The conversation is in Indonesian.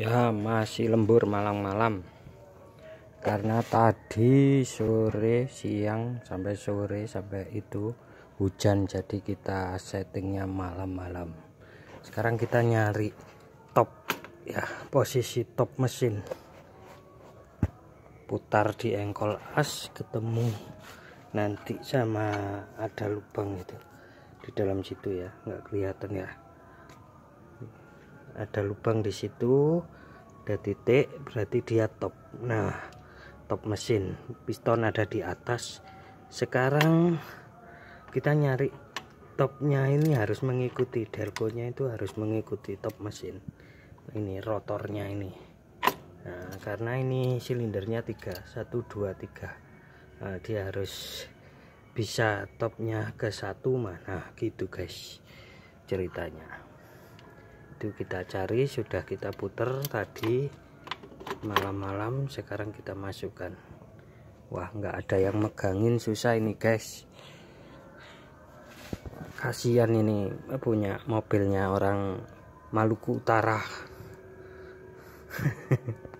Ya masih lembur malam-malam Karena tadi sore siang sampai sore sampai itu hujan jadi kita settingnya malam-malam Sekarang kita nyari top ya posisi top mesin Putar di engkol as ketemu nanti sama ada lubang itu di dalam situ ya nggak kelihatan ya ada lubang di situ ada titik berarti dia top nah top mesin piston ada di atas sekarang kita nyari topnya ini harus mengikuti dergonya itu harus mengikuti top mesin ini rotornya ini nah karena ini silindernya 3 1 2 3 dia harus bisa topnya ke satu mana nah, gitu guys ceritanya itu kita cari sudah kita puter tadi malam-malam sekarang kita masukkan wah nggak ada yang megangin susah ini guys kasihan ini punya mobilnya orang Maluku Utara